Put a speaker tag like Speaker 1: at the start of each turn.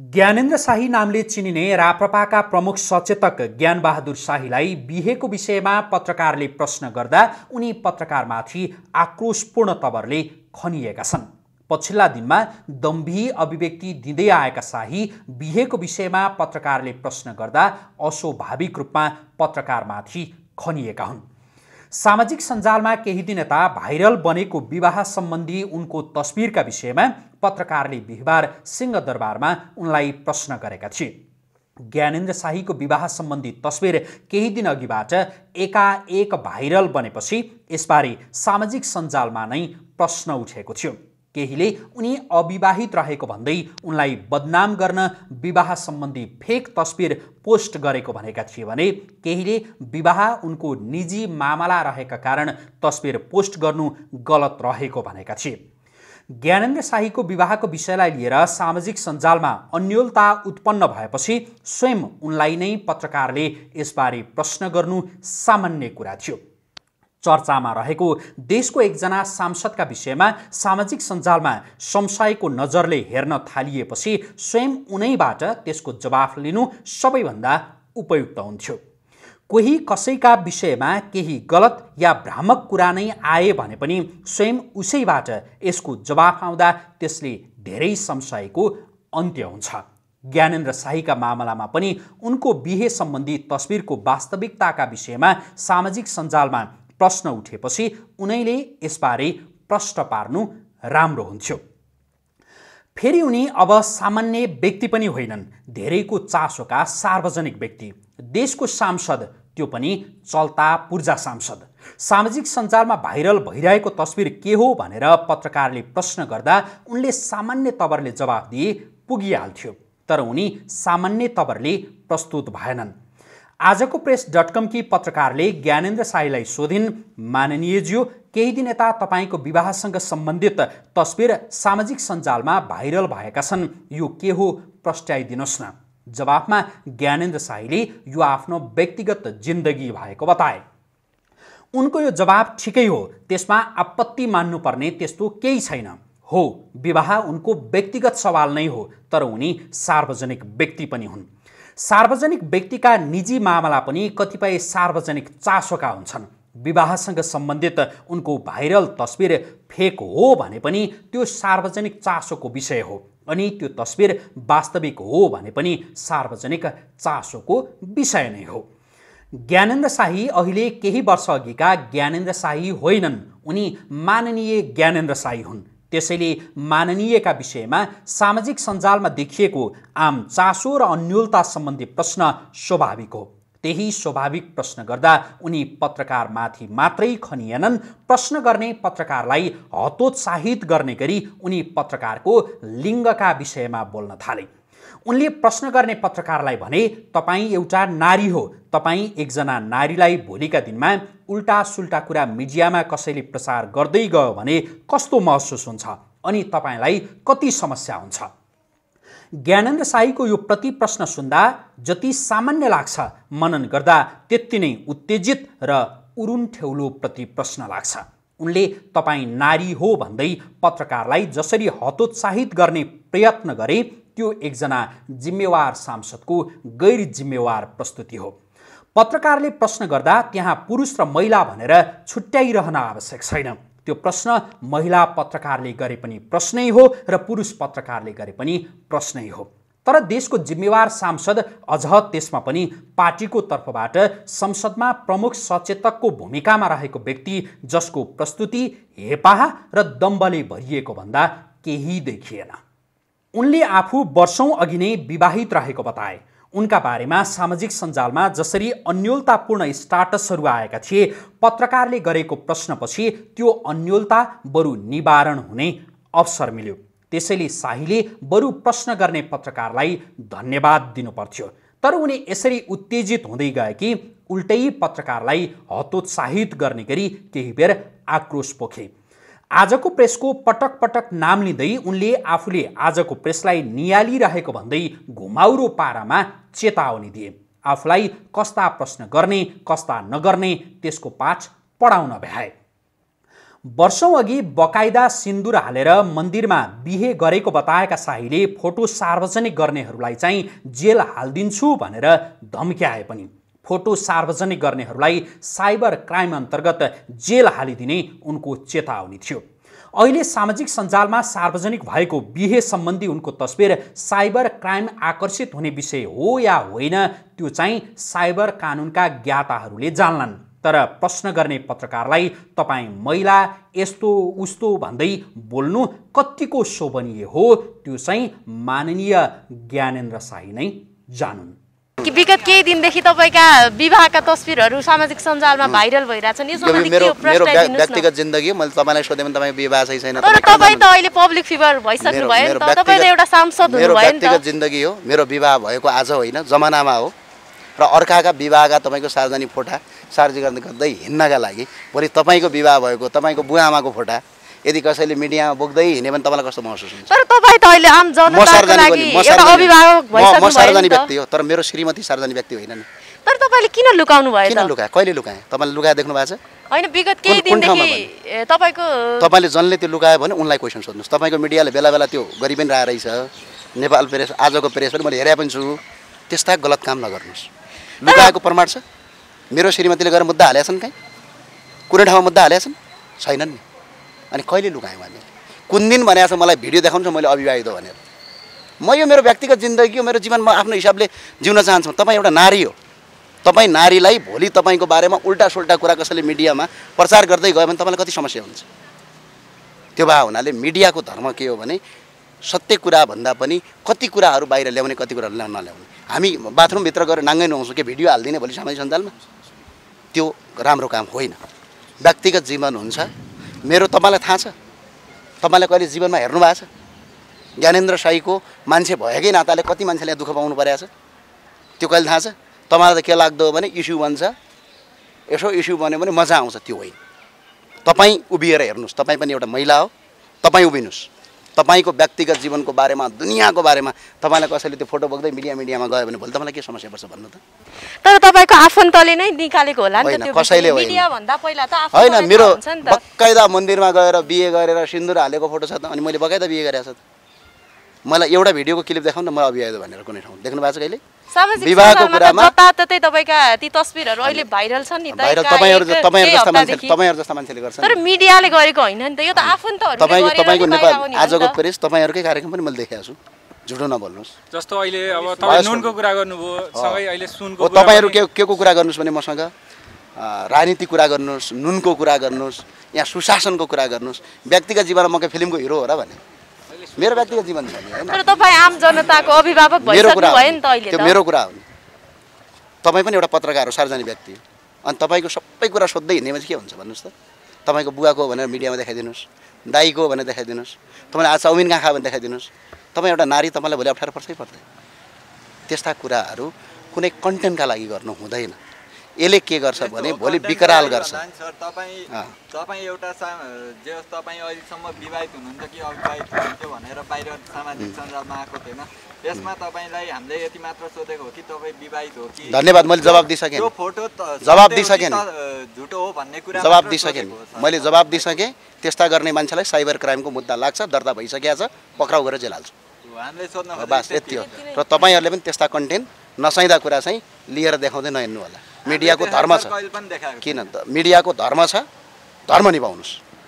Speaker 1: ज्ञानेन्द्र शाही नामले चिनिने राप्रपाका प्रमुख सचेतक ज्ञानबहादुर शाहीलाई बिहेको विषयमा पत्रकारले प्रश्न गर्दा उनी पत्रकारमाथि आक्रोशपूर्ण तवरले खनिएका छन् पछिल्ला दिनमा दम्भी अभिव्यक्ति दिँदै आएका शाही बिहेको विषयमा पत्रकारले प्रश्न गर्दा अस्वाभाविक रूपमा पत्रकारमाथि खनिएका हुन् सामाजिक सञ्जालमा केही दिन यता भाइरल बनेको विवाह सम्बन्धी उनको तस्विरका विषयमा पत्रकारले बिहिबार सिंहदरबारमा उनलाई प्रश्न गरेका थिए ज्ञानेन्द्र शाहीको विवाह सम्बन्धी तस्विर केही दिन अघिबाट एकाएक भाइरल बनेपछि यसबारे सामाजिक सञ्जालमा नै प्रश्न उठेको थियो केहीले उनी अविवाहित रहेको भन्दै उनलाई बदनाम गर्न विवाह सम्बन्धी फेक तस्विर पोस्ट गरेको भनेका थिए भने केहीले विवाह उनको निजी मामला रहेका कारण तस्विर पोस्ट गर्नु गलत रहेको भनेका थिए ज्ञानेन्द्र शाहीको विवाहको विषयलाई लिएर सामाजिक सञ्जालमा अन्यलता उत्पन्न भएपछि स्वयं उनलाई नै पत्रकारले यसबारे प्रश्न गर्नु सामान्य कुरा थियो चर्चामा रहेको देशको एकजना सांसदका विषयमा सामाजिक सञ्जालमा संशयको नजरले हेर्न थालिएपछि स्वयं उनैबाट त्यसको जवाफ लिनु सबैभन्दा उपयुक्त हुन्थ्यो कोही कसैका विषयमा केही गलत या भ्रामक कुरा नै आए भने पनि स्वयं उसैबाट यसको जवाफ आउँदा त्यसले धेरै संशयको अन्त्य हुन्छ ज्ञानेन्द्र शाहीका मामलामा पनि उनको बिहे सम्बन्धी तस्विरको वास्तविकताका विषयमा सामाजिक सञ्जालमा प्रश्न उठेपछि उनैले यसबारे प्रश्न पार्नु राम्रो हुन्थ्यो फेरि उनी अब सामान्य व्यक्ति पनि होइनन् धेरैको चासोका सार्वजनिक व्यक्ति देशको सांसद त्यो पनि चल्ता पूर्जा सांसद सामाजिक सञ्जालमा भाइरल भइरहेको तस्विर के हो भनेर पत्रकारले प्रश्न गर्दा उनले सामान्य तवरले जवाब दिए पुगिहाल्थ्यो तर उनी सामान्य तवरले प्रस्तुत भएनन् आजको प्रेस डट कमकी पत्रकारले ज्ञानेन्द्र साईलाई सोधिन् माननीयज्यू केही दिन यता तपाईँको विवाहसँग सम्बन्धित तस्विर सामाजिक सञ्जालमा भाइरल भएका छन् यो के हो प्रस्ट्याइदिनुहोस् न जवाफमा ज्ञानेन्द्र साईले यो आफ्नो व्यक्तिगत जिन्दगी भएको बताए उनको यो जवाब ठिकै हो त्यसमा आपत्ति मान्नुपर्ने त्यस्तो केही छैन हो विवाह उनको व्यक्तिगत सवाल नै हो तर उनी सार्वजनिक व्यक्ति पनि हुन् सार्वजनिक व्यक्तिका निजी मामला पनि कतिपय सार्वजनिक चासोका हुन्छन् विवाहसँग सम्बन्धित उनको भाइरल तस्बिर फेक हो भने पनि त्यो सार्वजनिक चासोको विषय हो अनि त्यो तस्विर वास्तविक हो भने पनि सार्वजनिक चासोको विषय नै हो ज्ञानेन्द्र शाही अहिले केही वर्ष वर्षअघिका ज्ञानेन्द्र शाही होइनन् उनी माननीय ज्ञानेन्द्र शाही हुन् त्यसैले माननीयका विषयमा सामाजिक सञ्जालमा देखिएको आम चासो र अन्यलता सम्बन्धी प्रश्न स्वाभाविक हो त्यही स्वाभाविक प्रश्न गर्दा उनी पत्रकारमाथि मात्रै खनिएनन् प्रश्न गर्ने पत्रकारलाई हतोत्साहित गर्ने गरी उनी पत्रकारको लिङ्गका विषयमा बोल्न थाले उनले प्रश्न गर्ने पत्रकारलाई भने तपाईँ एउटा नारी हो तपाईँ एकजना नारीलाई भोलिका दिनमा उल्टा सुल्टा कुरा मिडियामा कसैले प्रसार गर्दै गयो भने कस्तो महसुस हुन्छ अनि तपाईँलाई कति समस्या हुन्छ ज्ञानेन्द्र साईको यो प्रति प्रश्न सुन्दा जति सामान्य लाग्छ मनन गर्दा त्यति नै उत्तेजित र उरुन्ठेउलो प्रति प्रश्न लाग्छ उनले तपाईँ नारी हो भन्दै पत्रकारलाई जसरी हतोत्साहित गर्ने प्रयत्न गरे त्यो एकजना जिम्मेवार सांसदको गैर जिम्मेवार प्रस्तुति हो पत्रकारले प्रश्न गर्दा त्यहाँ पुरुष र महिला भनेर छुट्याइरहन आवश्यक छैन त्यो प्रश्न महिला पत्रकारले गरे पनि प्रश्नै हो र पुरुष पत्रकारले गरे पनि प्रश्नै हो तर देशको जिम्मेवार सांसद अझ त्यसमा पनि पार्टीको तर्फबाट संसदमा प्रमुख सचेतकको भूमिकामा रहेको व्यक्ति जसको प्रस्तुति हेपाह र दम्बले भरिएको भन्दा केही देखिएन उनले आफू वर्षौँ अघि नै विवाहित रहेको बताए उनका बारेमा सामाजिक सञ्जालमा जसरी अन्यलतापूर्ण स्टाटसहरू आएका थिए पत्रकारले गरेको प्रश्नपछि त्यो अन्यलता बरु निवारण हुने अवसर मिल्यो त्यसैले शाहीले बरु प्रश्न गर्ने पत्रकारलाई धन्यवाद दिनुपर्थ्यो तर उनी यसरी उत्तेजित हुँदै गए कि उल्टै पत्रकारलाई हतोत्साहित गर्ने गरी केही बेर आक्रोश पोखे आजको प्रेसको पटक पटक नाम लिँदै उनले आफूले आजको प्रेसलाई नियालिरहेको भन्दै घुमाउरो पारामा चेतावनी दिए आफूलाई कस्ता प्रश्न गर्ने कस्ता नगर्ने त्यसको पाठ पढाउन भ्याए वर्षौँ अघि बकाइदा सिन्दुर हालेर मन्दिरमा बिहे गरेको बताएका शाहीले फोटो सार्वजनिक गर्नेहरूलाई चाहिँ जेल हालिदिन्छु भनेर धम्क्याए पनि फोटो सार्वजनिक गर्नेहरूलाई साइबर क्राइम अन्तर्गत जेल हालिदिने उनको चेतावनी थियो अहिले सामाजिक सञ्जालमा सार्वजनिक भएको बिहे सम्बन्धी उनको तस्बिर साइबर क्राइम आकर्षित हुने विषय हो या होइन त्यो चाहिँ साइबर कानुनका ज्ञाताहरूले जान्लान् तर प्रश्न गर्ने पत्रकारलाई तपाईँ महिला यस्तो उस्तो भन्दै बोल्नु कत्तिको शोभनीय हो त्यो चाहिँ माननीय ज्ञानेन्द्र साई नै जानुन्
Speaker 2: विगत केही दिनदेखि तपाईँका विवाहका तस्विरहरू सामाजिक सञ्जालमा भाइरल भइरहेछन् यो व्यक्तिगत जिन्दगी मैले तपाईँलाई सोधेँ भने तपाईँ विवाह छैन तर त अहिले पब्लिक फिगर भइसक्नु भयो नि तपाईँ एउटा सांसद हुनुभयो नि व्यक्तिगत जिन्दगी हो मेरो विवाह भएको आज होइन जमानामा हो र अर्काका विवाहका तपाईँको सार्वजनिक फोटा सार्वजनिक गर्दै हिँड्नका लागि भोलि तपाईँको विवाह भएको तपाईँको बुवा आमाको फोटा यदि कसैले मिडियामा बोक्दै हिँड्यो भने तपाईँलाई कस्तो महसुस हुन्छ तर तपाईँ त अहिले आम म सार्वजनिक व्यक्ति हो तर मेरो श्रीमती सार्वजनिक व्यक्ति होइन नि तर तपाईँले किन लुकाउनु भयो किन लुकाए कहिले लुकाएँ तपाईँले लुकाए देख्नु भएको छ होइन विगत केही दिनदेखि तपाईँको तपाईँले जसले त्यो लुकायो भने उनलाई क्वेसन सोध्नुहोस् तपाईँको मिडियाले बेला बेला त्यो गरि पनि रहेछ नेपाल प्रेस आजको प्रेस पनि मैले हेरे पनि छु त्यस्ता गलत काम नगर्नुहोस् लुकाएको प्रमाण छ मेरो श्रीमतीले गएर मुद्दा हालेछन् कहीँ कुनै ठाउँमा मुद्दा हालेछन् छैनन् नि अनि कहिले लुकायौँ हामी कुन दिन भनेको छ मलाई भिडियो देखाउनु मैले अविवाहित हो भनेर म यो मेरो व्यक्तिगत जिन्दगी हो मेरो जीवन म आफ्नो हिसाबले जिउन चाहन्छु तपाईँ एउटा नारी हो तपाईँ नारीलाई भोलि तपाईँको बारेमा उल्टा सुल्टा कुरा कसैले मिडियामा प्रचार गर्दै गयो भने तपाईँलाई कति समस्या हुन्छ त्यो भए हुनाले मिडियाको धर्म के हो भने सत्य कुरा भन्दा पनि कति कुराहरू बाहिर ल्याउने कति कुराहरू ल्याउन नल्याउने हामी बाथरुमभित्र गएर नाङ्गै नहुन्छौँ कि भिडियो हालिदिने भोलि सामाजिक सञ्जालमा त्यो राम्रो काम होइन व्यक्तिगत जीवन हुन्छ मेरो तपाईँलाई थाहा छ तपाईँलाई कहिले जीवनमा हेर्नु भएको छ ज्ञानेन्द्र साईको मान्छे भएकै नाताले कति मान्छेले दुःख पाउनु परेको छ त्यो कहिले थाहा छ तपाईँलाई त के लाग्दो भने इस्यु बन्छ यसो इस्यु बन्यो भने मजा आउँछ त्यो होइन तपाईँ उभिएर हेर्नुहोस् तपाईँ पनि एउटा महिला हो तपाईँ उभिनुहोस् तपाईँको व्यक्तिगत जीवनको बारेमा दुनियाँको बारेमा तपाईँलाई कसैले त्यो फोटो बोक्दै मिडिया मिडियामा गयो भने भोलि तपाईँलाई के समस्या पर्छ भन्नु त तर तपाईँको आफन्तले नै निकालेको होला नि कसैले होइन मेरो बकाइदा मन्दिरमा गएर बिहे गरेर सिन्दुर हालेको फोटो छ त अनि मैले बकैदा बिहे गरेको छ त मलाई एउटा भिडियोको क्लिप देखाउनु न म अभियायो भनेर कुनै ठाउँ देख्नु भएको छ कहिले विवाहको कुरामा जताततै तपाईका ती तस्बिरहरु अहिले भाइरल छन् नि भाइरल तपाईँहरू तपाईँहरू जस्ता मान्छे तपाईहरु जस्ता मान्छेले गर्छ तर मिडियाले गरेको हैन नि त यो त आफन्तहरू तपाईँको तपाईको नेपाल आजको प्रेस तपाईहरुकै कार्यक्रम पनि मैले देखेको छु झुटो नबोल्नुहोस्
Speaker 1: जस्तो अहिले अब तपाई नुनको कुरा गर्नुभयो सँगै अहिले
Speaker 2: सुनको तपाईहरु के के को कुरा गर्नुहोस् भने मसँग राजनीति कुरा गर्नुहोस् नुनको कुरा गर्नुहोस् यहाँ सुशासनको कुरा गर्नुहोस् व्यक्तिगत जीवनमा म के फिल्मको हिरो हो र भने मेरो व्यक्तिगत जीवन छ तर तपाईँ आम जनताको अभिभावक भइसक्नु भयो त्यो मेरो कुरा हो तपाईँ पनि एउटा पत्रकार हो सार्वजनिक व्यक्ति अनि तपाईँको सबै कुरा सोद्धै हिँड्ने मान्छे के हुन्छ भन्नुहोस् त तपाईँको बुवाको भनेर मिडियामा देखाइदिनुहोस् दाईको भनेर देखाइदिनुहोस् तपाईँले आज चाउमिन कहाँ खायो भने देखाइदिनुहोस् तपाईँ एउटा नारी तपाईँलाई भोलि अप्ठ्यारो पर्छै पर्दैन त्यस्ता कुराहरू कुनै कन्टेन्टका लागि गर्नु हुँदैन यसले के गर्छ भने भोलि विकराल गर्छ तपाईँ एउटा
Speaker 1: जे होस् तपाईँ अहिलेसम्म विवाहित हुनुहुन्छ कि अविवाहित हुनुहुन्थ्यो भनेर बाहिर सामाजिक सञ्जालमा आएको
Speaker 2: थिएन यसमा तपाईँलाई हामीले यति मात्र सोधेको हो कि तपाईँ विवाहित हो कि धन्यवाद मैले जवाब दिइसकेँ त्यो फोटो जवाब दिइसकेँ झुटो हो भन्ने कुरा जवाब दिइसकेँ मैले जवाब दिइसकेँ त्यस्ता गर्ने मान्छेलाई साइबर क्राइमको मुद्दा लाग्छ दर्ता भइसकेको छ पक्राउ गरेर जेल हाल्छ हामीले सोध्नु बास यति हो र तपाईँहरूले पनि त्यस्ता कन्टेन्ट नसाइँदा कुरा चाहिँ लिएर देखाउँदै नहेर्नु होला मिडियाको धर्म छ किन मिडियाको धर्म छ धर्म निभाउनुहोस्